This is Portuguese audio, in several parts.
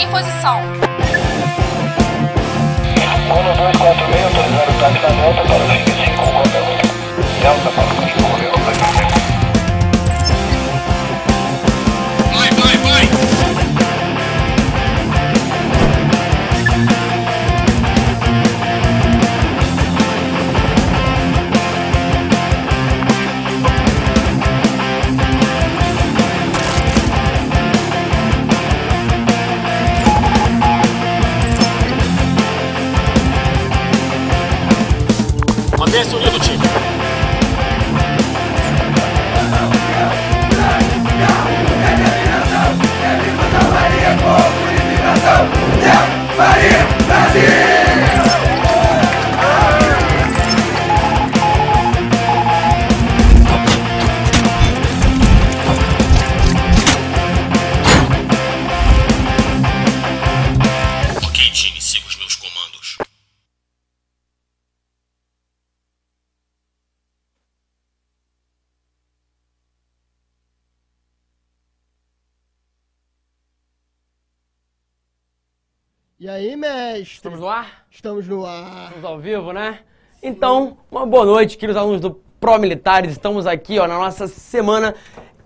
Em posição. Estamos no ar? Estamos no ar. Estamos ao vivo, né? Então, uma boa noite, queridos alunos do Pro Militares. Estamos aqui ó, na nossa semana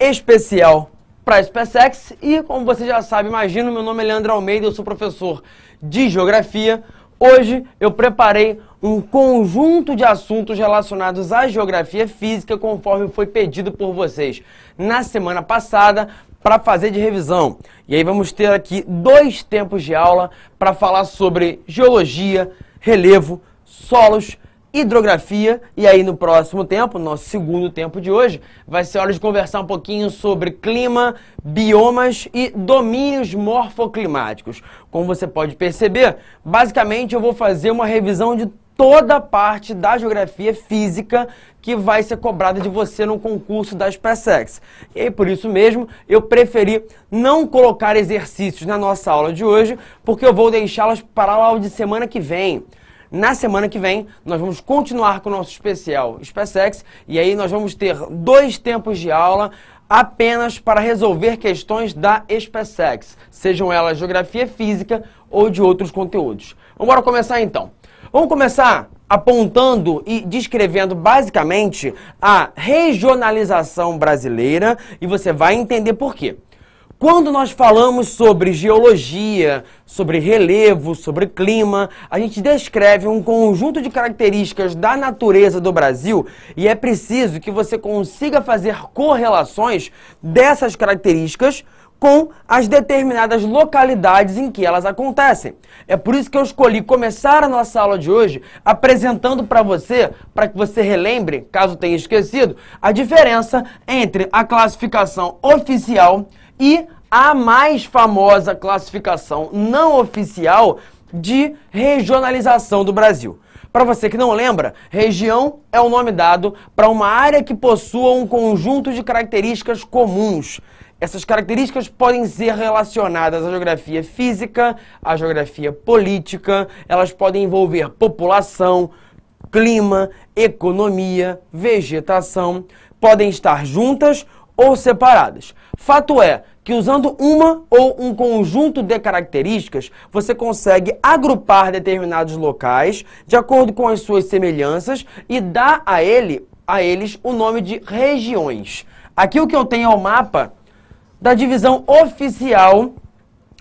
especial para a SpaceX. E, como você já sabe, imagino, meu nome é Leandro Almeida, eu sou professor de Geografia. Hoje eu preparei um conjunto de assuntos relacionados à geografia física, conforme foi pedido por vocês na semana passada, para fazer de revisão. E aí vamos ter aqui dois tempos de aula para falar sobre geologia, relevo, solos, hidrografia e aí no próximo tempo, nosso segundo tempo de hoje, vai ser hora de conversar um pouquinho sobre clima, biomas e domínios morfoclimáticos. Como você pode perceber, basicamente eu vou fazer uma revisão de toda a parte da geografia física que vai ser cobrada de você no concurso da SpaceX. E aí, por isso mesmo, eu preferi não colocar exercícios na nossa aula de hoje, porque eu vou deixá-las para a aula de semana que vem. Na semana que vem, nós vamos continuar com o nosso especial SpaceX e aí nós vamos ter dois tempos de aula apenas para resolver questões da SpaceX, sejam elas geografia física ou de outros conteúdos. Vamos começar então. Vamos começar apontando e descrevendo basicamente a regionalização brasileira e você vai entender por quê. Quando nós falamos sobre geologia, sobre relevo, sobre clima, a gente descreve um conjunto de características da natureza do Brasil e é preciso que você consiga fazer correlações dessas características com as determinadas localidades em que elas acontecem. É por isso que eu escolhi começar a nossa aula de hoje apresentando para você, para que você relembre, caso tenha esquecido, a diferença entre a classificação oficial e a mais famosa classificação não oficial de regionalização do Brasil. Para você que não lembra, região é o nome dado para uma área que possua um conjunto de características comuns essas características podem ser relacionadas à geografia física, à geografia política, elas podem envolver população, clima, economia, vegetação, podem estar juntas ou separadas. Fato é que usando uma ou um conjunto de características, você consegue agrupar determinados locais de acordo com as suas semelhanças e dar a ele a eles o nome de regiões. Aqui o que eu tenho é o mapa da divisão oficial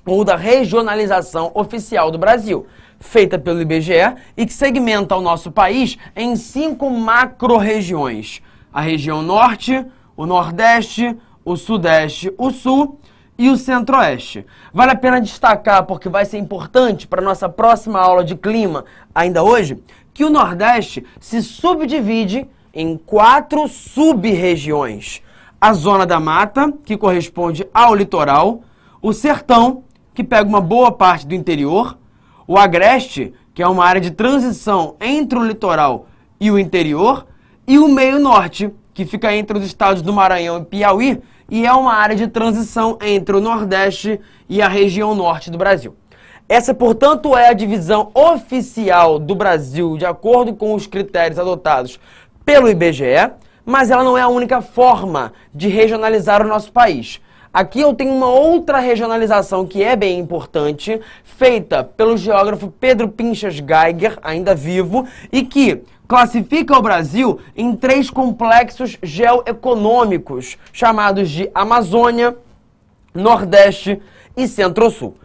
ou da regionalização oficial do Brasil, feita pelo IBGE e que segmenta o nosso país em cinco macro-regiões: a região Norte, o Nordeste, o Sudeste, o Sul e o Centro-Oeste. Vale a pena destacar, porque vai ser importante para nossa próxima aula de clima, ainda hoje, que o Nordeste se subdivide em quatro sub-regiões a zona da mata, que corresponde ao litoral, o sertão, que pega uma boa parte do interior, o agreste, que é uma área de transição entre o litoral e o interior, e o meio norte, que fica entre os estados do Maranhão e Piauí, e é uma área de transição entre o Nordeste e a região norte do Brasil. Essa, portanto, é a divisão oficial do Brasil de acordo com os critérios adotados pelo IBGE mas ela não é a única forma de regionalizar o nosso país. Aqui eu tenho uma outra regionalização que é bem importante, feita pelo geógrafo Pedro Pinchas Geiger, ainda vivo, e que classifica o Brasil em três complexos geoeconômicos, chamados de Amazônia, Nordeste e Centro-Sul.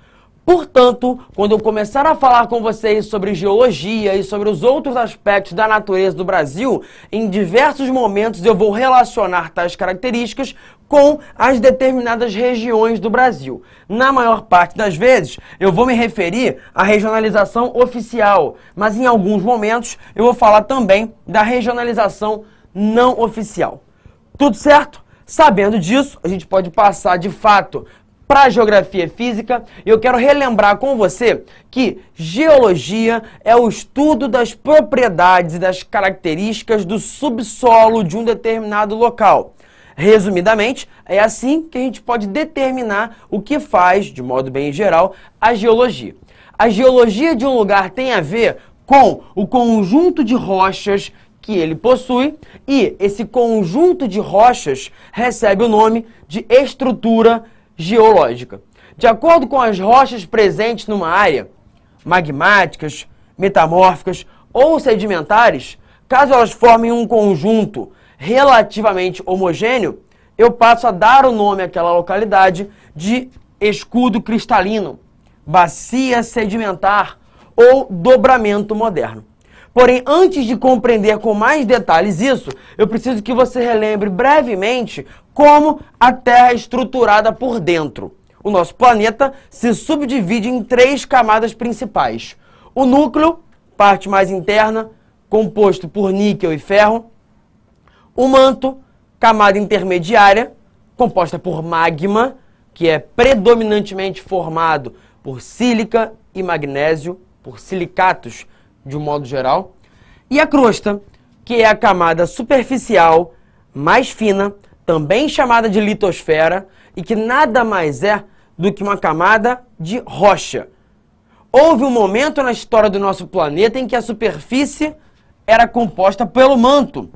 Portanto, quando eu começar a falar com vocês sobre geologia e sobre os outros aspectos da natureza do Brasil, em diversos momentos eu vou relacionar tais características com as determinadas regiões do Brasil. Na maior parte das vezes, eu vou me referir à regionalização oficial, mas em alguns momentos eu vou falar também da regionalização não oficial. Tudo certo? Sabendo disso, a gente pode passar de fato para a geografia física e eu quero relembrar com você que geologia é o estudo das propriedades e das características do subsolo de um determinado local. Resumidamente, é assim que a gente pode determinar o que faz, de modo bem geral, a geologia. A geologia de um lugar tem a ver com o conjunto de rochas que ele possui, e esse conjunto de rochas recebe o nome de estrutura geológica. De acordo com as rochas presentes numa área, magmáticas, metamórficas ou sedimentares, caso elas formem um conjunto relativamente homogêneo, eu passo a dar o nome àquela localidade de escudo cristalino, bacia sedimentar ou dobramento moderno. Porém, antes de compreender com mais detalhes isso, eu preciso que você relembre brevemente como a Terra é estruturada por dentro. O nosso planeta se subdivide em três camadas principais: o núcleo, parte mais interna, composto por níquel e ferro, o manto, camada intermediária, composta por magma, que é predominantemente formado por sílica e magnésio, por silicatos de um modo geral, e a crosta, que é a camada superficial mais fina, também chamada de litosfera, e que nada mais é do que uma camada de rocha. Houve um momento na história do nosso planeta em que a superfície era composta pelo manto,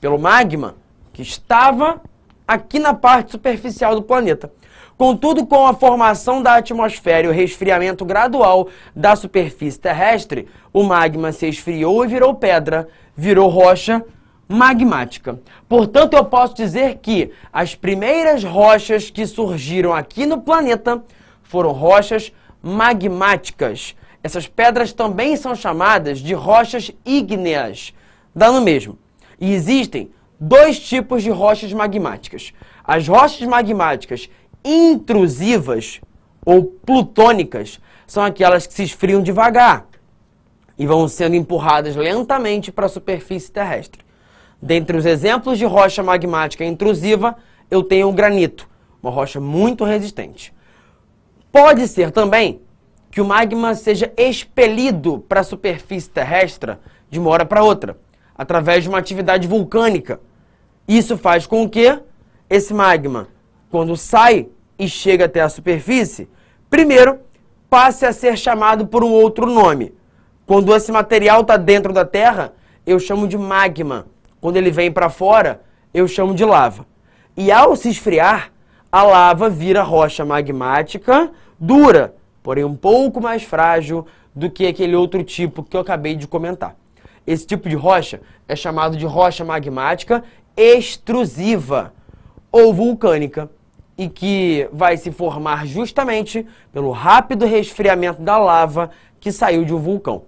pelo magma, que estava aqui na parte superficial do planeta. Contudo, com a formação da atmosfera e o resfriamento gradual da superfície terrestre, o magma se esfriou e virou pedra, virou rocha magmática. Portanto, eu posso dizer que as primeiras rochas que surgiram aqui no planeta foram rochas magmáticas. Essas pedras também são chamadas de rochas ígneas. Dá no mesmo. E existem dois tipos de rochas magmáticas. As rochas magmáticas intrusivas ou plutônicas são aquelas que se esfriam devagar e vão sendo empurradas lentamente para a superfície terrestre. Dentre os exemplos de rocha magmática intrusiva, eu tenho o granito, uma rocha muito resistente. Pode ser também que o magma seja expelido para a superfície terrestre de uma hora para outra, através de uma atividade vulcânica. Isso faz com que esse magma, quando sai e chega até a superfície, primeiro passe a ser chamado por um outro nome. Quando esse material está dentro da Terra, eu chamo de magma quando ele vem para fora, eu chamo de lava. E ao se esfriar, a lava vira rocha magmática dura, porém um pouco mais frágil do que aquele outro tipo que eu acabei de comentar. Esse tipo de rocha é chamado de rocha magmática extrusiva ou vulcânica e que vai se formar justamente pelo rápido resfriamento da lava que saiu de um vulcão.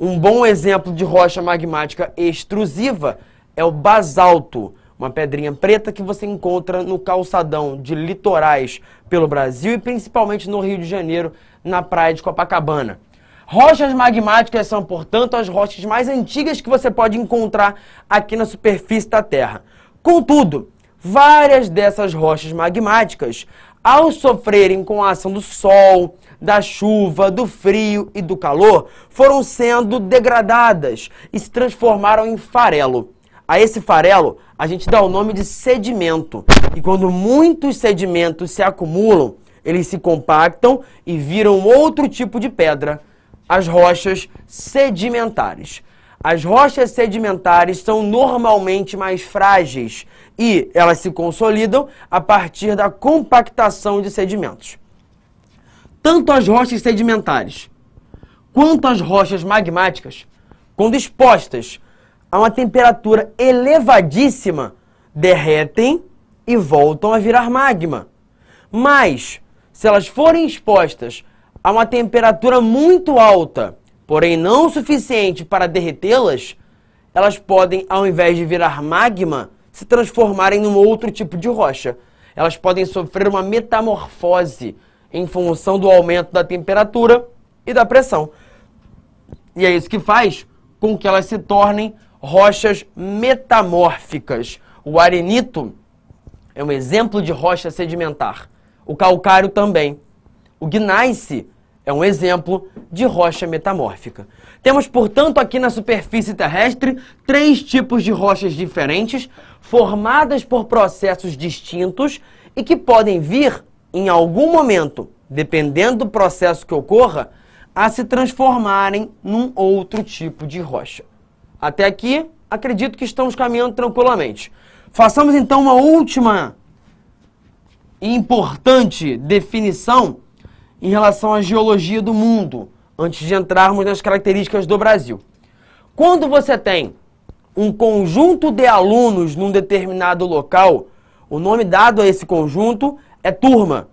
Um bom exemplo de rocha magmática extrusiva é o basalto, uma pedrinha preta que você encontra no calçadão de litorais pelo Brasil e principalmente no Rio de Janeiro, na praia de Copacabana. Rochas magmáticas são, portanto, as rochas mais antigas que você pode encontrar aqui na superfície da Terra. Contudo, várias dessas rochas magmáticas, ao sofrerem com a ação do Sol, da chuva, do frio e do calor, foram sendo degradadas e se transformaram em farelo. A esse farelo, a gente dá o nome de sedimento. E quando muitos sedimentos se acumulam, eles se compactam e viram outro tipo de pedra, as rochas sedimentares. As rochas sedimentares são normalmente mais frágeis e elas se consolidam a partir da compactação de sedimentos. Tanto as rochas sedimentares quanto as rochas magmáticas, quando expostas a uma temperatura elevadíssima, derretem e voltam a virar magma. Mas, se elas forem expostas a uma temperatura muito alta, porém não suficiente para derretê-las, elas podem, ao invés de virar magma, se transformarem num outro tipo de rocha. Elas podem sofrer uma metamorfose em função do aumento da temperatura e da pressão. E é isso que faz com que elas se tornem rochas metamórficas. O arenito é um exemplo de rocha sedimentar. O calcário também. O gneiss é um exemplo de rocha metamórfica. Temos, portanto, aqui na superfície terrestre três tipos de rochas diferentes, formadas por processos distintos e que podem vir, em algum momento, dependendo do processo que ocorra, a se transformarem num outro tipo de rocha. Até aqui, acredito que estamos caminhando tranquilamente. Façamos então uma última e importante definição em relação à geologia do mundo, antes de entrarmos nas características do Brasil. Quando você tem um conjunto de alunos num determinado local, o nome dado a esse conjunto é turma.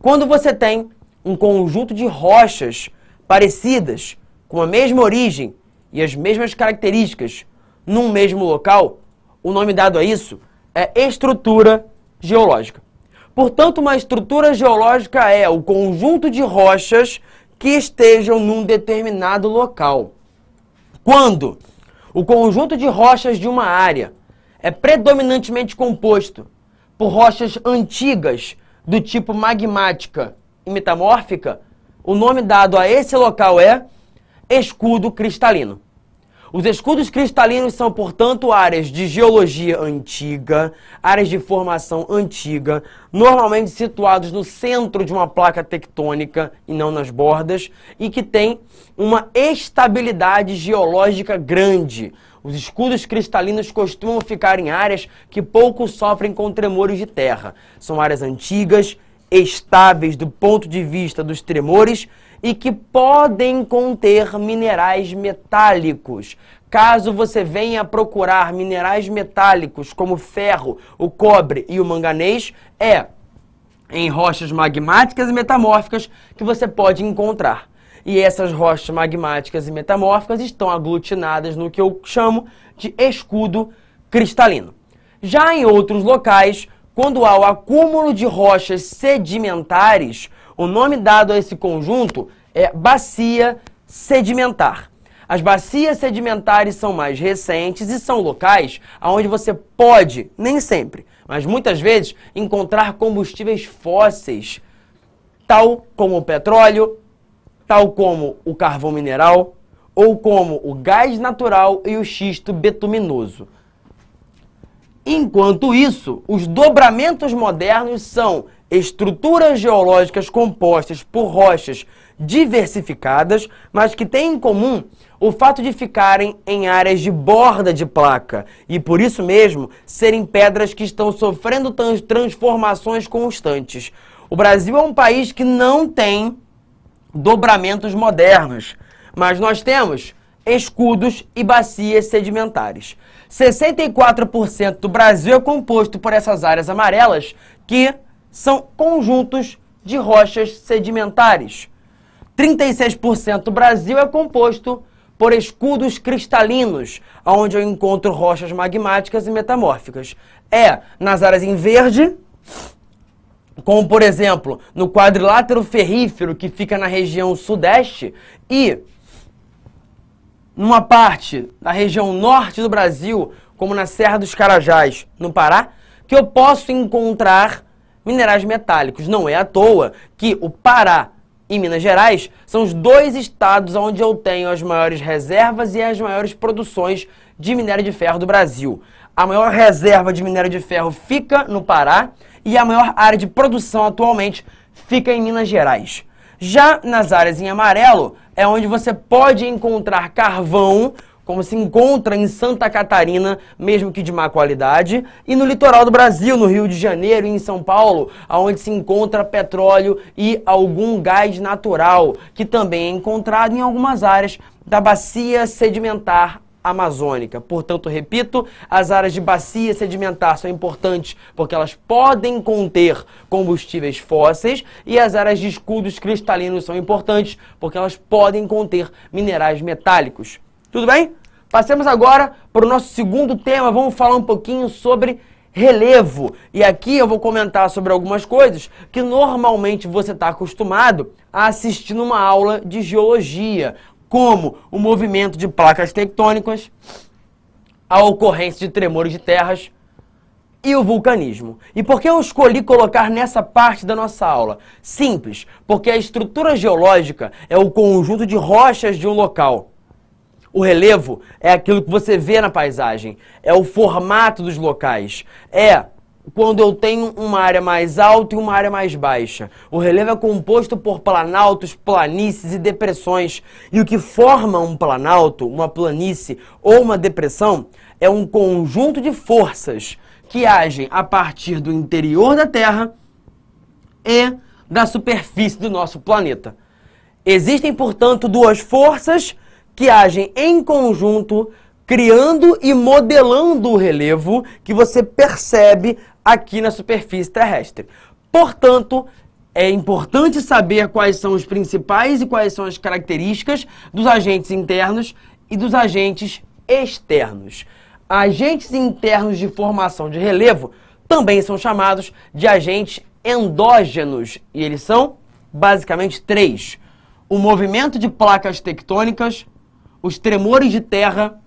Quando você tem um conjunto de rochas parecidas, com a mesma origem, e as mesmas características num mesmo local, o nome dado a isso é estrutura geológica. Portanto, uma estrutura geológica é o conjunto de rochas que estejam num determinado local. Quando o conjunto de rochas de uma área é predominantemente composto por rochas antigas do tipo magmática e metamórfica, o nome dado a esse local é escudo cristalino. Os escudos cristalinos são, portanto, áreas de geologia antiga, áreas de formação antiga, normalmente situados no centro de uma placa tectônica e não nas bordas, e que têm uma estabilidade geológica grande. Os escudos cristalinos costumam ficar em áreas que pouco sofrem com tremores de terra. São áreas antigas, estáveis do ponto de vista dos tremores e que podem conter minerais metálicos. Caso você venha procurar minerais metálicos como o ferro, o cobre e o manganês, é em rochas magmáticas e metamórficas que você pode encontrar. E essas rochas magmáticas e metamórficas estão aglutinadas no que eu chamo de escudo cristalino. Já em outros locais, quando há o acúmulo de rochas sedimentares, o nome dado a esse conjunto é bacia sedimentar. As bacias sedimentares são mais recentes e são locais onde você pode, nem sempre, mas muitas vezes, encontrar combustíveis fósseis, tal como o petróleo, tal como o carvão mineral, ou como o gás natural e o xisto betuminoso. Enquanto isso, os dobramentos modernos são estruturas geológicas compostas por rochas diversificadas, mas que têm em comum o fato de ficarem em áreas de borda de placa e por isso mesmo serem pedras que estão sofrendo transformações constantes. O Brasil é um país que não tem dobramentos modernos, mas nós temos escudos e bacias sedimentares. 64% do Brasil é composto por essas áreas amarelas que são conjuntos de rochas sedimentares. 36% do Brasil é composto por escudos cristalinos, onde eu encontro rochas magmáticas e metamórficas. É nas áreas em verde, como por exemplo no quadrilátero ferrífero que fica na região sudeste, e numa parte da região norte do Brasil, como na Serra dos Carajás, no Pará, que eu posso encontrar minerais metálicos. Não é à toa que o Pará e Minas Gerais são os dois estados onde eu tenho as maiores reservas e as maiores produções de minério de ferro do Brasil. A maior reserva de minério de ferro fica no Pará e a maior área de produção atualmente fica em Minas Gerais. Já nas áreas em amarelo é onde você pode encontrar carvão como se encontra em Santa Catarina, mesmo que de má qualidade, e no litoral do Brasil, no Rio de Janeiro e em São Paulo, onde se encontra petróleo e algum gás natural, que também é encontrado em algumas áreas da bacia sedimentar amazônica. Portanto, repito, as áreas de bacia sedimentar são importantes porque elas podem conter combustíveis fósseis e as áreas de escudos cristalinos são importantes porque elas podem conter minerais metálicos. Tudo bem? Passemos agora para o nosso segundo tema. Vamos falar um pouquinho sobre relevo. E aqui eu vou comentar sobre algumas coisas que normalmente você está acostumado a assistir numa aula de geologia, como o movimento de placas tectônicas, a ocorrência de tremores de terras e o vulcanismo. E por que eu escolhi colocar nessa parte da nossa aula? Simples, porque a estrutura geológica é o conjunto de rochas de um local o relevo é aquilo que você vê na paisagem, é o formato dos locais, é quando eu tenho uma área mais alta e uma área mais baixa. O relevo é composto por planaltos, planícies e depressões. E o que forma um planalto, uma planície ou uma depressão é um conjunto de forças que agem a partir do interior da Terra e da superfície do nosso planeta. Existem, portanto, duas forças que agem em conjunto, criando e modelando o relevo que você percebe aqui na superfície terrestre. Portanto, é importante saber quais são os principais e quais são as características dos agentes internos e dos agentes externos. Agentes internos de formação de relevo também são chamados de agentes endógenos e eles são basicamente três: o movimento de placas tectônicas, os tremores de terra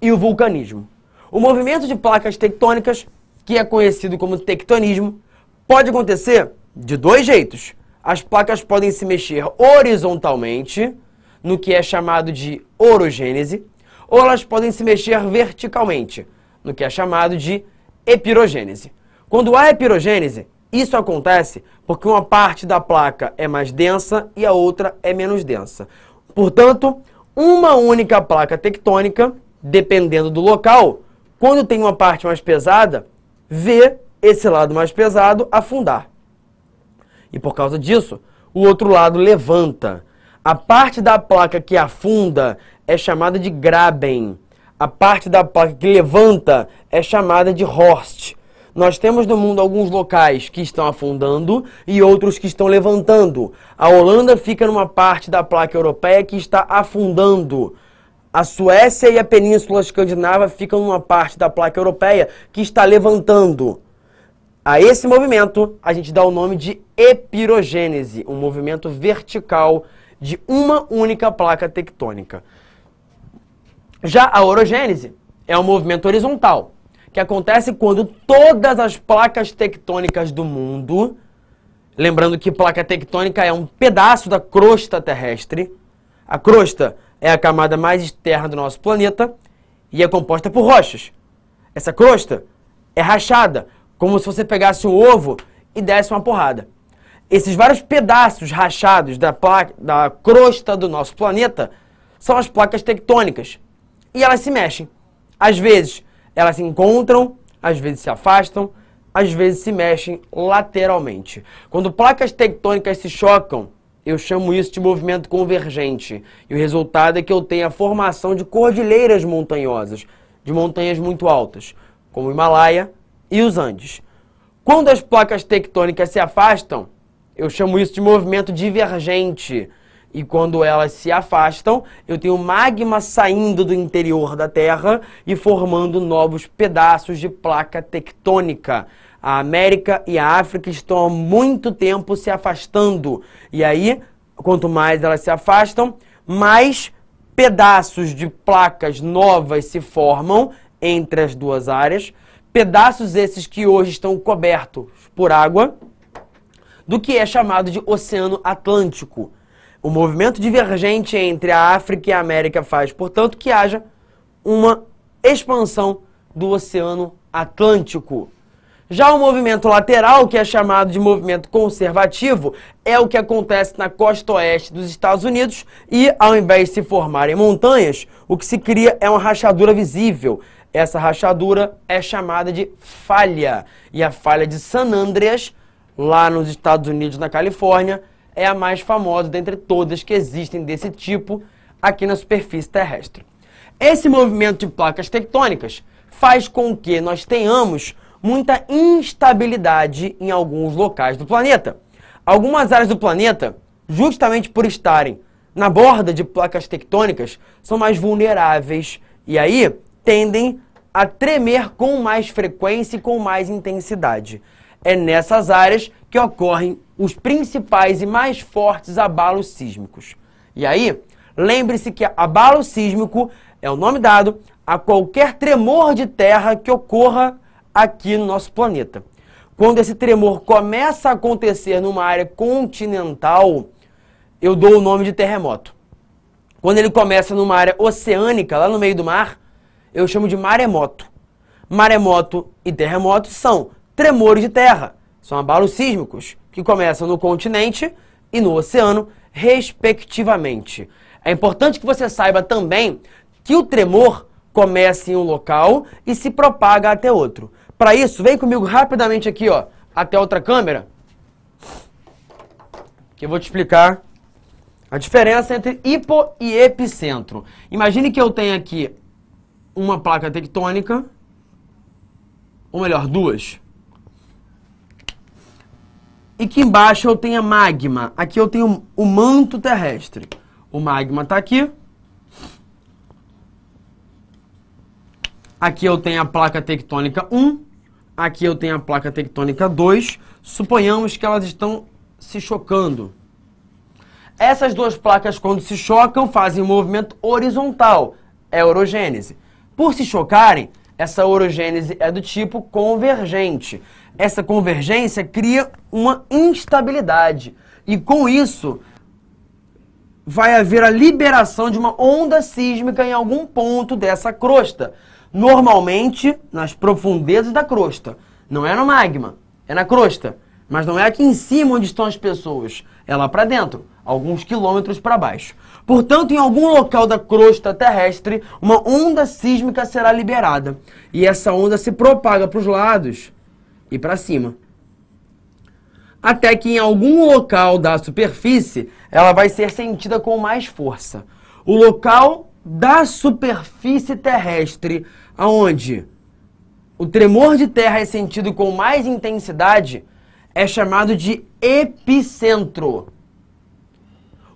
e o vulcanismo. O movimento de placas tectônicas, que é conhecido como tectonismo, pode acontecer de dois jeitos. As placas podem se mexer horizontalmente, no que é chamado de orogênese, ou elas podem se mexer verticalmente, no que é chamado de epirogênese. Quando há epirogênese, isso acontece porque uma parte da placa é mais densa e a outra é menos densa. Portanto, uma única placa tectônica, dependendo do local, quando tem uma parte mais pesada, vê esse lado mais pesado afundar. E por causa disso, o outro lado levanta. A parte da placa que afunda é chamada de graben. A parte da placa que levanta é chamada de horst. Nós temos no mundo alguns locais que estão afundando e outros que estão levantando. A Holanda fica numa parte da placa europeia que está afundando. A Suécia e a Península Escandinava ficam numa parte da placa europeia que está levantando. A esse movimento a gente dá o nome de epirogênese, um movimento vertical de uma única placa tectônica. Já a orogênese é um movimento horizontal, que acontece quando todas as placas tectônicas do mundo, lembrando que placa tectônica é um pedaço da crosta terrestre, a crosta é a camada mais externa do nosso planeta e é composta por rochas. Essa crosta é rachada, como se você pegasse um ovo e desse uma porrada. Esses vários pedaços rachados da, placa, da crosta do nosso planeta são as placas tectônicas. E elas se mexem. Às vezes, elas se encontram, às vezes se afastam, às vezes se mexem lateralmente. Quando placas tectônicas se chocam, eu chamo isso de movimento convergente. E o resultado é que eu tenho a formação de cordilheiras montanhosas, de montanhas muito altas, como o Himalaia e os Andes. Quando as placas tectônicas se afastam, eu chamo isso de movimento divergente. E quando elas se afastam, eu tenho magma saindo do interior da Terra e formando novos pedaços de placa tectônica. A América e a África estão há muito tempo se afastando. E aí, quanto mais elas se afastam, mais pedaços de placas novas se formam entre as duas áreas. Pedaços esses que hoje estão cobertos por água, do que é chamado de Oceano Atlântico o movimento divergente entre a África e a América faz, portanto, que haja uma expansão do Oceano Atlântico. Já o movimento lateral, que é chamado de movimento conservativo, é o que acontece na costa oeste dos Estados Unidos e, ao invés de se formarem montanhas, o que se cria é uma rachadura visível. Essa rachadura é chamada de falha. E a falha de San Andreas, lá nos Estados Unidos, na Califórnia, é a mais famosa dentre todas que existem desse tipo aqui na superfície terrestre. Esse movimento de placas tectônicas faz com que nós tenhamos muita instabilidade em alguns locais do planeta. Algumas áreas do planeta, justamente por estarem na borda de placas tectônicas, são mais vulneráveis e aí tendem a tremer com mais frequência e com mais intensidade. É nessas áreas que ocorrem os principais e mais fortes abalos sísmicos. E aí, lembre-se que abalo sísmico é o nome dado a qualquer tremor de terra que ocorra aqui no nosso planeta. Quando esse tremor começa a acontecer numa área continental, eu dou o nome de terremoto. Quando ele começa numa área oceânica, lá no meio do mar, eu chamo de maremoto. Maremoto e terremoto são tremores de terra. São abalos sísmicos, que começam no continente e no oceano, respectivamente. É importante que você saiba também que o tremor começa em um local e se propaga até outro. Para isso, vem comigo rapidamente aqui, ó, até outra câmera, que eu vou te explicar a diferença entre hipo e epicentro. Imagine que eu tenho aqui uma placa tectônica, ou melhor, duas e que embaixo eu tenha magma. Aqui eu tenho o manto terrestre. O magma está aqui. Aqui eu tenho a placa tectônica 1. Aqui eu tenho a placa tectônica 2. Suponhamos que elas estão se chocando. Essas duas placas, quando se chocam, fazem um movimento horizontal. É orogênese. Por se chocarem, essa orogênese é do tipo convergente essa convergência cria uma instabilidade. E com isso, vai haver a liberação de uma onda sísmica em algum ponto dessa crosta. Normalmente nas profundezas da crosta. Não é no magma, é na crosta. Mas não é aqui em cima onde estão as pessoas, é lá para dentro, alguns quilômetros para baixo. Portanto, em algum local da crosta terrestre, uma onda sísmica será liberada. E essa onda se propaga para os lados e para cima. Até que em algum local da superfície ela vai ser sentida com mais força. O local da superfície terrestre, aonde o tremor de terra é sentido com mais intensidade, é chamado de epicentro.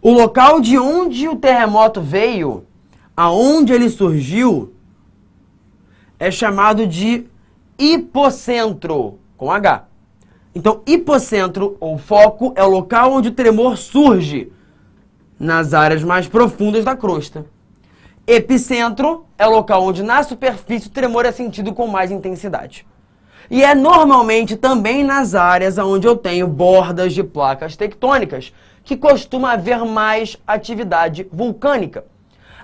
O local de onde o terremoto veio, aonde ele surgiu, é chamado de hipocentro com H. Então, hipocentro ou foco é o local onde o tremor surge, nas áreas mais profundas da crosta. Epicentro é o local onde na superfície o tremor é sentido com mais intensidade. E é normalmente também nas áreas onde eu tenho bordas de placas tectônicas, que costuma haver mais atividade vulcânica.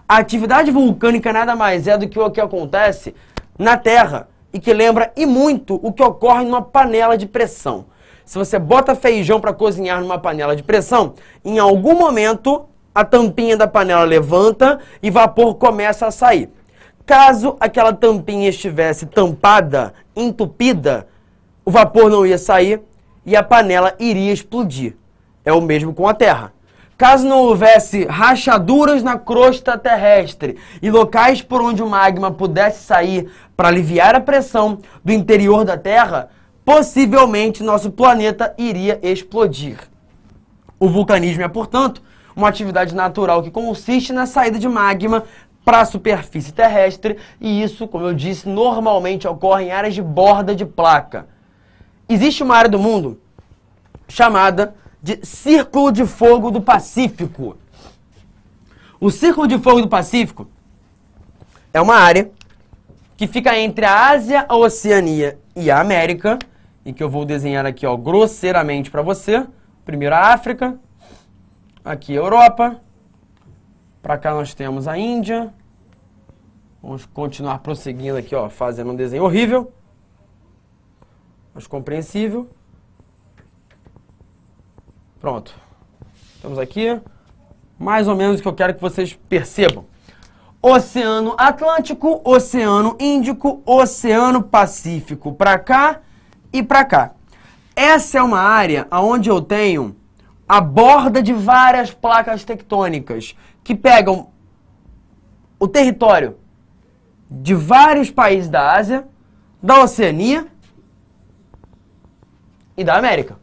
A atividade vulcânica nada mais é do que o que acontece na Terra e que lembra e muito o que ocorre numa panela de pressão. Se você bota feijão para cozinhar numa panela de pressão, em algum momento a tampinha da panela levanta e vapor começa a sair. Caso aquela tampinha estivesse tampada, entupida, o vapor não ia sair e a panela iria explodir. É o mesmo com a Terra. Caso não houvesse rachaduras na crosta terrestre e locais por onde o magma pudesse sair para aliviar a pressão do interior da Terra, possivelmente nosso planeta iria explodir. O vulcanismo é, portanto, uma atividade natural que consiste na saída de magma para a superfície terrestre, e isso, como eu disse, normalmente ocorre em áreas de borda de placa. Existe uma área do mundo chamada de Círculo de Fogo do Pacífico. O Círculo de Fogo do Pacífico é uma área que fica entre a Ásia, a Oceania e a América, e que eu vou desenhar aqui, ó, grosseiramente para você. Primeiro a África, aqui a Europa, para cá nós temos a Índia. Vamos continuar prosseguindo aqui, ó, fazendo um desenho horrível, mas compreensível. Pronto. Estamos aqui. Mais ou menos o que eu quero que vocês percebam. Oceano Atlântico, Oceano Índico, Oceano Pacífico para cá e para cá. Essa é uma área onde eu tenho a borda de várias placas tectônicas que pegam o território de vários países da Ásia, da Oceania e da América.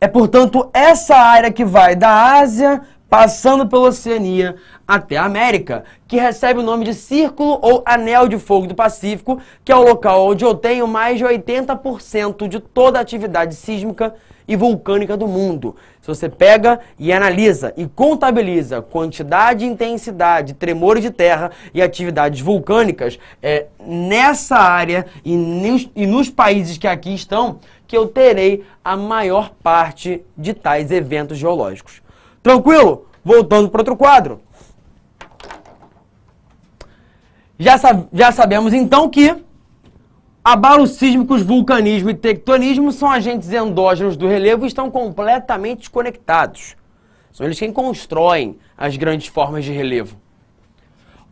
É, portanto, essa área que vai da Ásia, passando pela Oceania, até a América, que recebe o nome de Círculo ou Anel de Fogo do Pacífico, que é o local onde eu tenho mais de 80% de toda a atividade sísmica e vulcânica do mundo. Se você pega e analisa e contabiliza quantidade, intensidade, tremores de terra e atividades vulcânicas é, nessa área e nos, e nos países que aqui estão, que eu terei a maior parte de tais eventos geológicos. Tranquilo? Voltando para outro quadro. Já, já sabemos então que abalos sísmicos, vulcanismo e tectonismo são agentes endógenos do relevo e estão completamente desconectados. São eles quem constroem as grandes formas de relevo.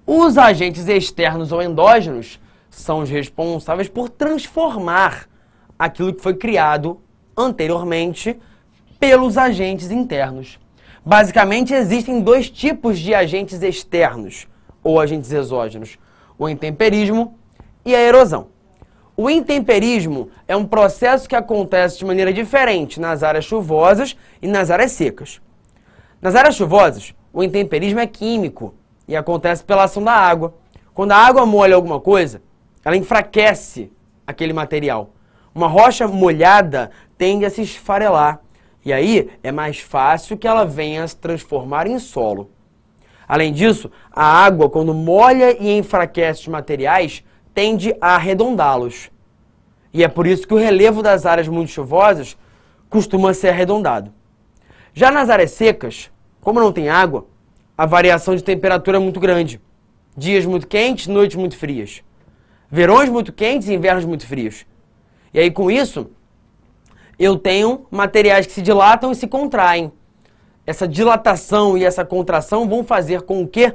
Os agentes externos ou endógenos são os responsáveis por transformar aquilo que foi criado anteriormente pelos agentes internos. Basicamente, existem dois tipos de agentes externos ou agentes exógenos: o intemperismo e a erosão. O intemperismo é um processo que acontece de maneira diferente nas áreas chuvosas e nas áreas secas. Nas áreas chuvosas, o intemperismo é químico e acontece pela ação da água. Quando a água molha alguma coisa, ela enfraquece aquele material. Uma rocha molhada tende a se esfarelar. E aí é mais fácil que ela venha se transformar em solo. Além disso, a água, quando molha e enfraquece os materiais, tende a arredondá-los. E é por isso que o relevo das áreas muito chuvosas costuma ser arredondado. Já nas áreas secas, como não tem água, a variação de temperatura é muito grande. Dias muito quentes, noites muito frias. Verões muito quentes e invernos muito frios. E aí com isso, eu tenho materiais que se dilatam e se contraem. Essa dilatação e essa contração vão fazer com que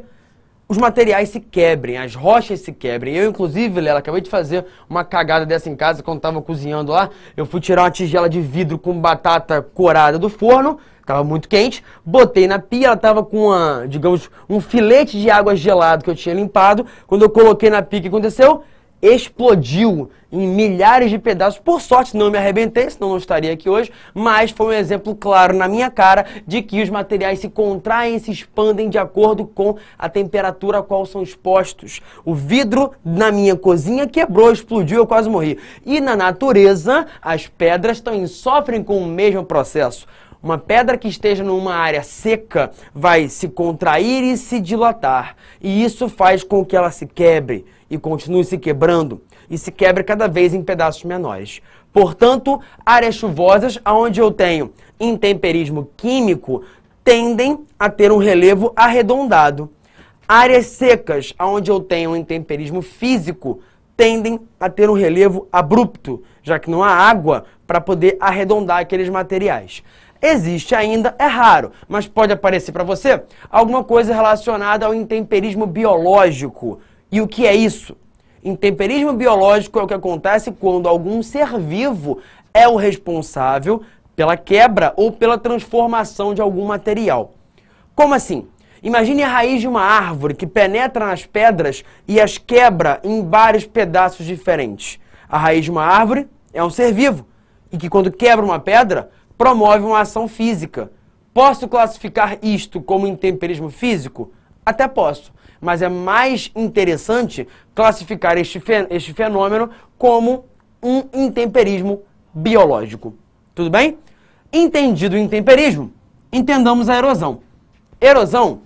os materiais se quebrem, as rochas se quebrem. Eu, inclusive, Lela, acabei de fazer uma cagada dessa em casa quando estava cozinhando lá. Eu fui tirar uma tigela de vidro com batata corada do forno, estava muito quente, botei na pia, ela estava com, uma, digamos, um filete de água gelado que eu tinha limpado. Quando eu coloquei na pia, o que aconteceu? explodiu em milhares de pedaços. Por sorte, não me arrebentei, senão não estaria aqui hoje, mas foi um exemplo claro na minha cara de que os materiais se contraem e se expandem de acordo com a temperatura a qual são expostos. O vidro na minha cozinha quebrou, explodiu, eu quase morri. E na natureza, as pedras também sofrem com o mesmo processo. Uma pedra que esteja numa área seca vai se contrair e se dilatar, e isso faz com que ela se quebre e continue se quebrando, e se quebra cada vez em pedaços menores. Portanto, áreas chuvosas onde eu tenho intemperismo químico tendem a ter um relevo arredondado. Áreas secas onde eu tenho intemperismo físico tendem a ter um relevo abrupto, já que não há água para poder arredondar aqueles materiais. Existe ainda, é raro, mas pode aparecer para você alguma coisa relacionada ao intemperismo biológico, e o que é isso? Intemperismo biológico é o que acontece quando algum ser vivo é o responsável pela quebra ou pela transformação de algum material. Como assim? Imagine a raiz de uma árvore que penetra nas pedras e as quebra em vários pedaços diferentes. A raiz de uma árvore é um ser vivo e que, quando quebra uma pedra, promove uma ação física. Posso classificar isto como intemperismo físico? Até posso mas é mais interessante classificar este, este fenômeno como um intemperismo biológico. Tudo bem? Entendido o intemperismo, entendamos a erosão. Erosão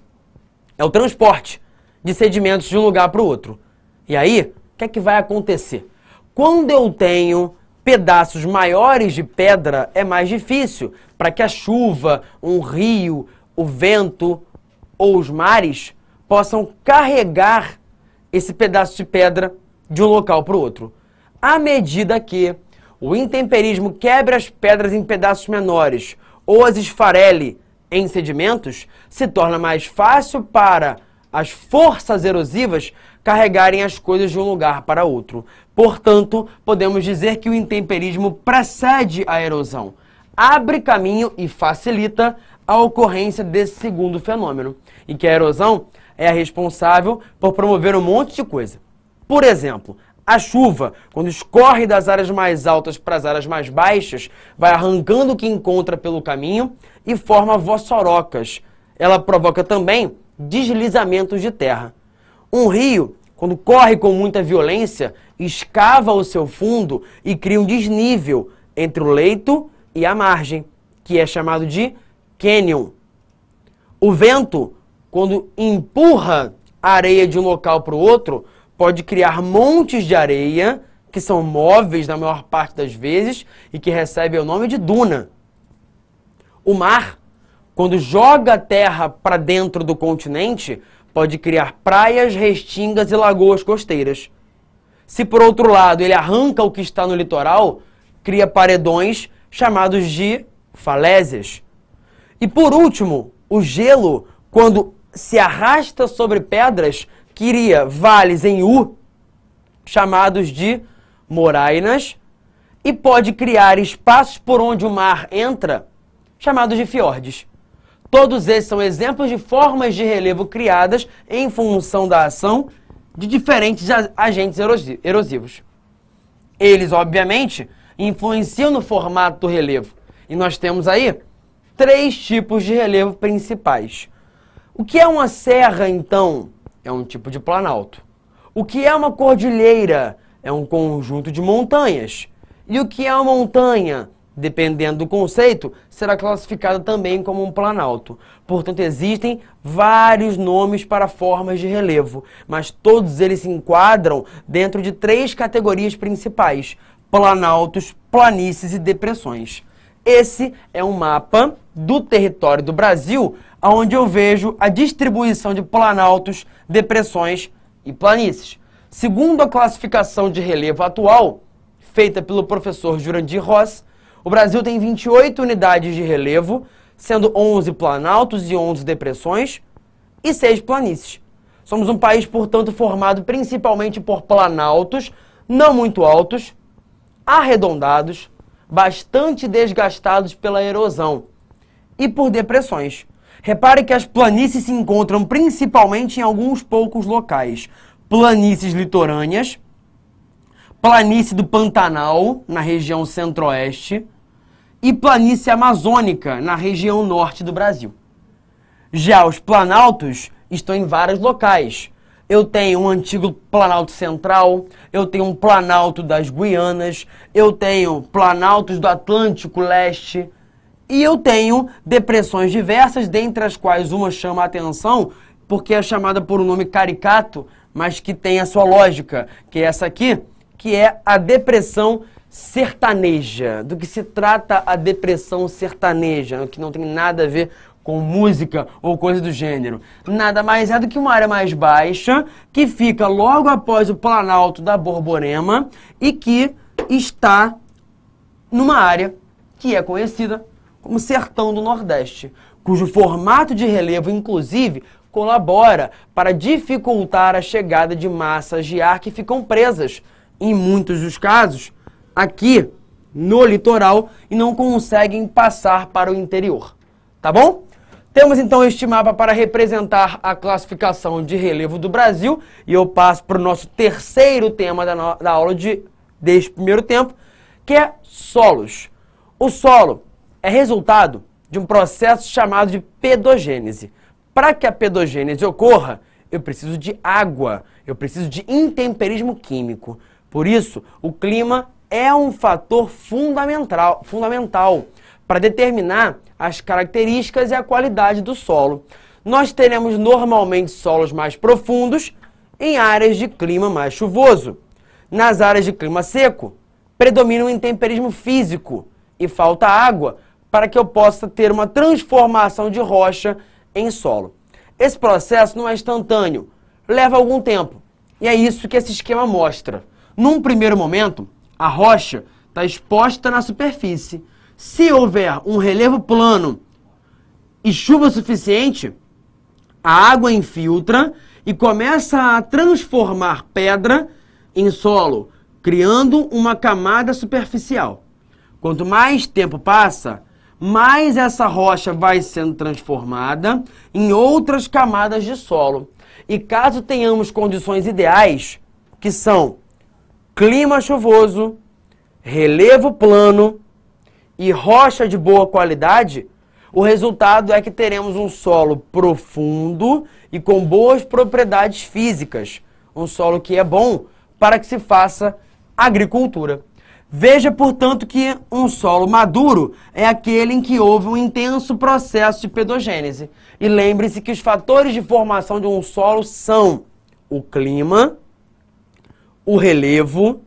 é o transporte de sedimentos de um lugar para o outro. E aí, o que é que vai acontecer? Quando eu tenho pedaços maiores de pedra, é mais difícil para que a chuva, um rio, o vento ou os mares possam carregar esse pedaço de pedra de um local para o outro. À medida que o intemperismo quebra as pedras em pedaços menores ou as esfarele em sedimentos, se torna mais fácil para as forças erosivas carregarem as coisas de um lugar para outro. Portanto, podemos dizer que o intemperismo precede a erosão, abre caminho e facilita a ocorrência desse segundo fenômeno, e que a erosão é a responsável por promover um monte de coisa. Por exemplo, a chuva, quando escorre das áreas mais altas para as áreas mais baixas, vai arrancando o que encontra pelo caminho e forma vossorocas. Ela provoca também deslizamentos de terra. Um rio, quando corre com muita violência, escava o seu fundo e cria um desnível entre o leito e a margem, que é chamado de canyon. O vento, quando empurra a areia de um local para o outro, pode criar montes de areia, que são móveis na maior parte das vezes, e que recebem o nome de duna. O mar, quando joga a terra para dentro do continente, pode criar praias, restingas e lagoas costeiras. Se por outro lado ele arranca o que está no litoral, cria paredões chamados de falésias. E por último, o gelo, quando se arrasta sobre pedras, cria vales em U, chamados de morainas, e pode criar espaços por onde o mar entra, chamados de fiordes. Todos esses são exemplos de formas de relevo criadas em função da ação de diferentes agentes erosivos. Eles, obviamente, influenciam no formato do relevo. E nós temos aí três tipos de relevo principais. O que é uma serra, então? É um tipo de planalto. O que é uma cordilheira? É um conjunto de montanhas. E o que é uma montanha? Dependendo do conceito, será classificada também como um planalto. Portanto, existem vários nomes para formas de relevo, mas todos eles se enquadram dentro de três categorias principais: planaltos, planícies e depressões. Esse é um mapa do território do Brasil onde eu vejo a distribuição de planaltos, depressões e planícies. Segundo a classificação de relevo atual, feita pelo professor Jurandir Ross, o Brasil tem 28 unidades de relevo, sendo 11 planaltos e 11 depressões e 6 planícies. Somos um país, portanto, formado principalmente por planaltos não muito altos, arredondados, bastante desgastados pela erosão e por depressões Repare que as planícies se encontram principalmente em alguns poucos locais. Planícies litorâneas, planície do Pantanal, na região centro-oeste, e planície amazônica, na região norte do Brasil. Já os planaltos estão em vários locais. Eu tenho um antigo Planalto Central, eu tenho um Planalto das Guianas, eu tenho Planaltos do Atlântico Leste, e eu tenho depressões diversas, dentre as quais uma chama a atenção, porque é chamada por um nome caricato, mas que tem a sua lógica, que é essa aqui, que é a depressão sertaneja. Do que se trata a depressão sertaneja, que não tem nada a ver com música ou coisa do gênero. Nada mais é do que uma área mais baixa que fica logo após o planalto da Borborema e que está numa área que é conhecida como sertão do Nordeste, cujo formato de relevo, inclusive, colabora para dificultar a chegada de massas de ar que ficam presas, em muitos dos casos, aqui no litoral e não conseguem passar para o interior. Tá bom? Temos então este mapa para representar a classificação de relevo do Brasil e eu passo para o nosso terceiro tema da, da aula de, deste primeiro tempo, que é solos. O solo é resultado de um processo chamado de pedogênese. Para que a pedogênese ocorra, eu preciso de água, eu preciso de intemperismo químico. Por isso, o clima é um fator fundamental, fundamental para determinar as características e a qualidade do solo. Nós teremos normalmente solos mais profundos em áreas de clima mais chuvoso. Nas áreas de clima seco, predomina o um intemperismo físico e falta água para que eu possa ter uma transformação de rocha em solo. Esse processo não é instantâneo, leva algum tempo. E é isso que esse esquema mostra. Num primeiro momento, a rocha está exposta na superfície. Se houver um relevo plano e chuva suficiente, a água infiltra e começa a transformar pedra em solo, criando uma camada superficial. Quanto mais tempo passa, mais essa rocha vai sendo transformada em outras camadas de solo. E caso tenhamos condições ideais, que são clima chuvoso, relevo plano e rocha de boa qualidade, o resultado é que teremos um solo profundo e com boas propriedades físicas. Um solo que é bom para que se faça agricultura. Veja, portanto, que um solo maduro é aquele em que houve um intenso processo de pedogênese. E lembre-se que os fatores de formação de um solo são o clima, o relevo,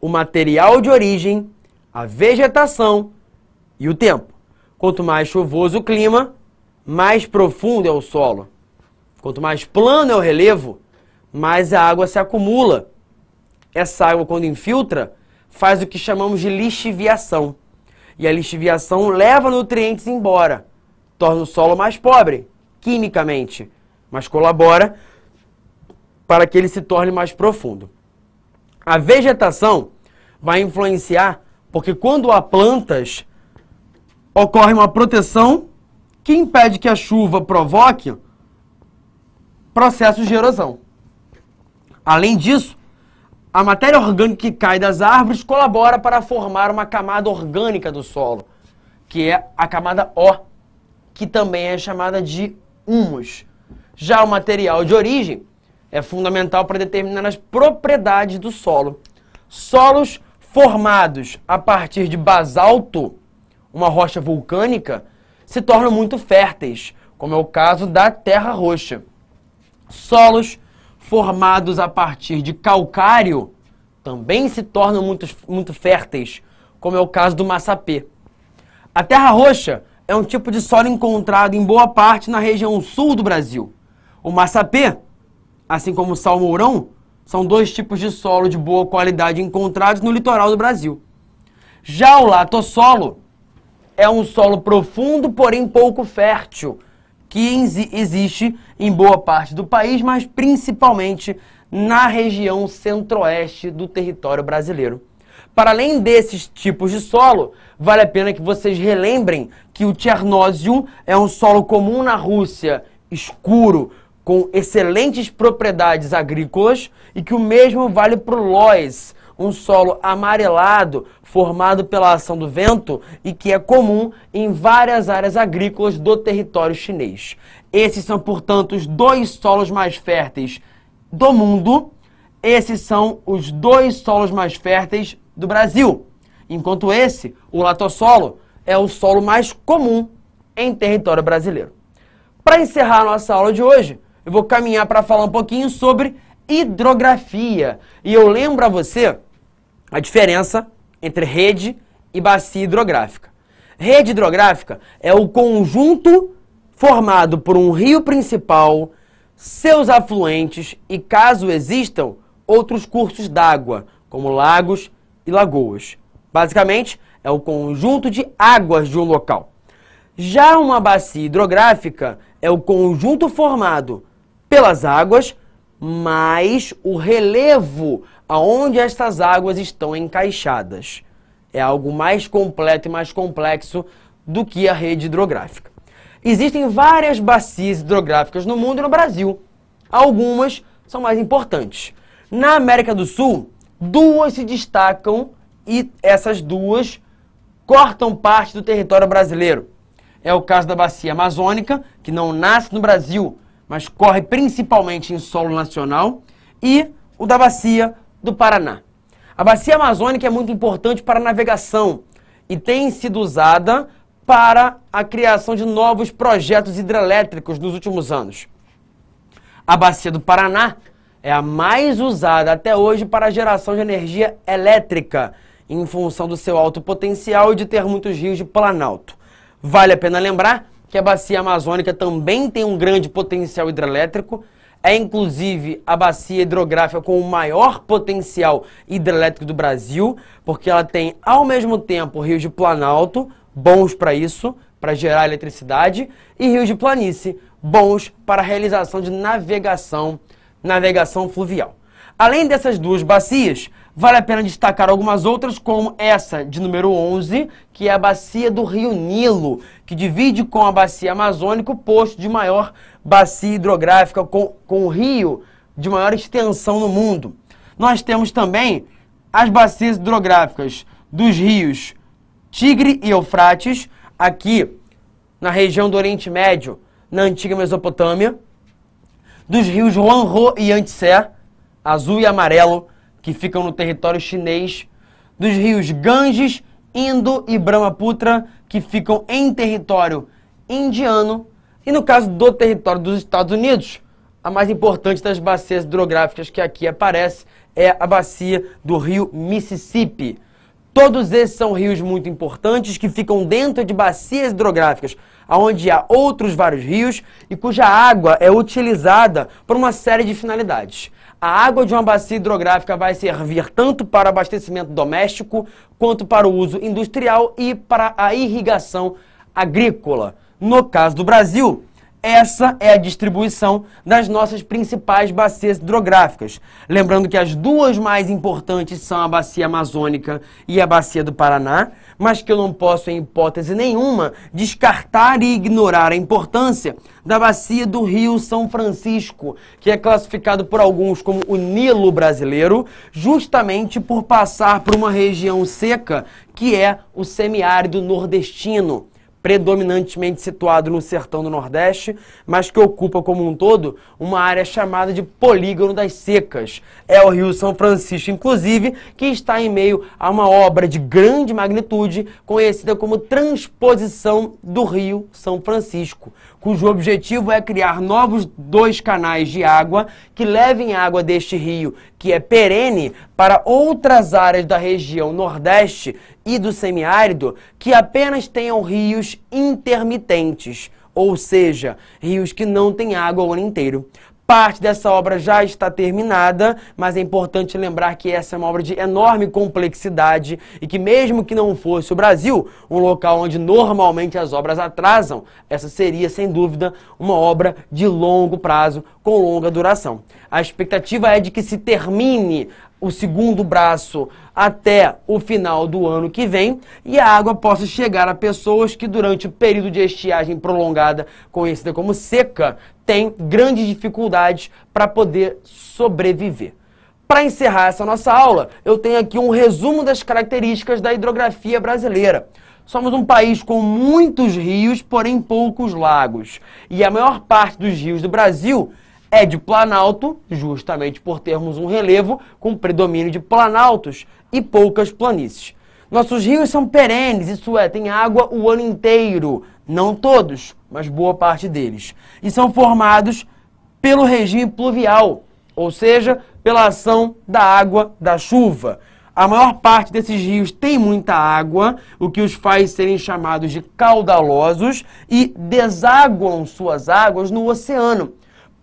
o material de origem, a vegetação e o tempo. Quanto mais chuvoso o clima, mais profundo é o solo. Quanto mais plano é o relevo, mais a água se acumula. Essa água, quando infiltra, faz o que chamamos de lixiviação. E a lixiviação leva nutrientes embora, torna o solo mais pobre, quimicamente, mas colabora para que ele se torne mais profundo. A vegetação vai influenciar, porque quando há plantas, ocorre uma proteção que impede que a chuva provoque processos de erosão. Além disso, a matéria orgânica que cai das árvores colabora para formar uma camada orgânica do solo, que é a camada O, que também é chamada de humus. Já o material de origem é fundamental para determinar as propriedades do solo. Solos formados a partir de basalto, uma rocha vulcânica, se tornam muito férteis, como é o caso da terra roxa. Solos formados a partir de calcário também se tornam muito, muito férteis, como é o caso do massapê. A terra roxa é um tipo de solo encontrado em boa parte na região sul do Brasil. O massapê, assim como o salmourão, são dois tipos de solo de boa qualidade encontrados no litoral do Brasil. Já o latossolo é um solo profundo, porém pouco fértil, que existe em boa parte do país, mas principalmente na região centro-oeste do território brasileiro. Para além desses tipos de solo, vale a pena que vocês relembrem que o Tchernózio é um solo comum na Rússia, escuro, com excelentes propriedades agrícolas, e que o mesmo vale para o Lois, um solo amarelado formado pela ação do vento e que é comum em várias áreas agrícolas do território chinês. Esses são, portanto, os dois solos mais férteis do mundo. Esses são os dois solos mais férteis do Brasil. Enquanto esse, o latossolo, é o solo mais comum em território brasileiro. Para encerrar nossa aula de hoje, eu vou caminhar para falar um pouquinho sobre hidrografia. E eu lembro a você a diferença entre rede e bacia hidrográfica. Rede hidrográfica é o conjunto formado por um rio principal, seus afluentes e, caso existam, outros cursos d'água, como lagos e lagoas. Basicamente, é o conjunto de águas de um local. Já uma bacia hidrográfica é o conjunto formado pelas águas mais o relevo aonde estas águas estão encaixadas. É algo mais completo e mais complexo do que a rede hidrográfica. Existem várias bacias hidrográficas no mundo e no Brasil. Algumas são mais importantes. Na América do Sul, duas se destacam e essas duas cortam parte do território brasileiro. É o caso da Bacia Amazônica, que não nasce no Brasil, mas corre principalmente em solo nacional, e o da Bacia do Paraná. A bacia amazônica é muito importante para a navegação e tem sido usada para a criação de novos projetos hidrelétricos nos últimos anos. A bacia do Paraná é a mais usada até hoje para a geração de energia elétrica, em função do seu alto potencial e de ter muitos rios de planalto. Vale a pena lembrar que a bacia amazônica também tem um grande potencial hidrelétrico é inclusive a bacia hidrográfica com o maior potencial hidrelétrico do Brasil, porque ela tem ao mesmo tempo rios de planalto, bons para isso, para gerar eletricidade, e rios de planície, bons para a realização de navegação, navegação fluvial. Além dessas duas bacias, vale a pena destacar algumas outras, como essa de número 11, que é a bacia do Rio Nilo, que divide com a bacia amazônica o posto de maior bacia hidrográfica com, com o rio de maior extensão no mundo. Nós temos também as bacias hidrográficas dos rios Tigre e Eufrates, aqui na região do Oriente Médio, na antiga Mesopotâmia, dos rios Juanro e Antissé, azul e amarelo, que ficam no território chinês, dos rios Ganges, Indo e Brahmaputra, que ficam em território indiano, e no caso do território dos Estados Unidos, a mais importante das bacias hidrográficas que aqui aparece é a bacia do rio Mississippi. Todos esses são rios muito importantes que ficam dentro de bacias hidrográficas, onde há outros vários rios e cuja água é utilizada por uma série de finalidades. A água de uma bacia hidrográfica vai servir tanto para abastecimento doméstico, quanto para o uso industrial e para a irrigação agrícola. No caso do Brasil, essa é a distribuição das nossas principais bacias hidrográficas. Lembrando que as duas mais importantes são a bacia amazônica e a bacia do Paraná, mas que eu não posso, em hipótese nenhuma, descartar e ignorar a importância da bacia do Rio São Francisco, que é classificado por alguns como o Nilo brasileiro, justamente por passar por uma região seca que é o semiárido nordestino predominantemente situado no sertão do Nordeste, mas que ocupa como um todo uma área chamada de Polígono das Secas. É o Rio São Francisco, inclusive, que está em meio a uma obra de grande magnitude conhecida como Transposição do Rio São Francisco, cujo objetivo é criar novos dois canais de água que levem água deste rio, que é perene, para outras áreas da região Nordeste e do semiárido que apenas tenham rios intermitentes, ou seja, rios que não têm água o ano inteiro. Parte dessa obra já está terminada, mas é importante lembrar que essa é uma obra de enorme complexidade e que, mesmo que não fosse o Brasil, um local onde normalmente as obras atrasam, essa seria, sem dúvida, uma obra de longo prazo, com longa duração. A expectativa é de que se termine o segundo braço até o final do ano que vem e a água possa chegar a pessoas que durante o período de estiagem prolongada, conhecida como seca, têm grandes dificuldades para poder sobreviver. Para encerrar essa nossa aula, eu tenho aqui um resumo das características da hidrografia brasileira. Somos um país com muitos rios, porém poucos lagos. E a maior parte dos rios do Brasil é de planalto, justamente por termos um relevo com predomínio de planaltos e poucas planícies. Nossos rios são perenes, isso é, tem água o ano inteiro. Não todos, mas boa parte deles. E são formados pelo regime pluvial, ou seja, pela ação da água da chuva. A maior parte desses rios tem muita água, o que os faz serem chamados de caudalosos, e desaguam suas águas no oceano,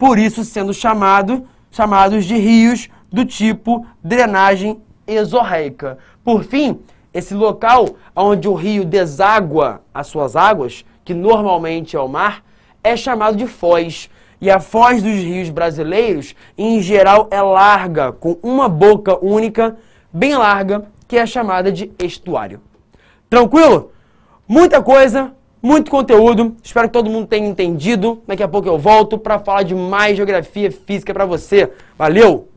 por isso sendo chamado, chamados de rios do tipo drenagem exorreica. Por fim, esse local onde o rio deságua as suas águas, que normalmente é o mar, é chamado de foz. E a foz dos rios brasileiros, em geral, é larga, com uma boca única, bem larga, que é chamada de estuário. Tranquilo? Muita coisa muito conteúdo, espero que todo mundo tenha entendido. Daqui a pouco eu volto para falar de mais geografia física para você. Valeu!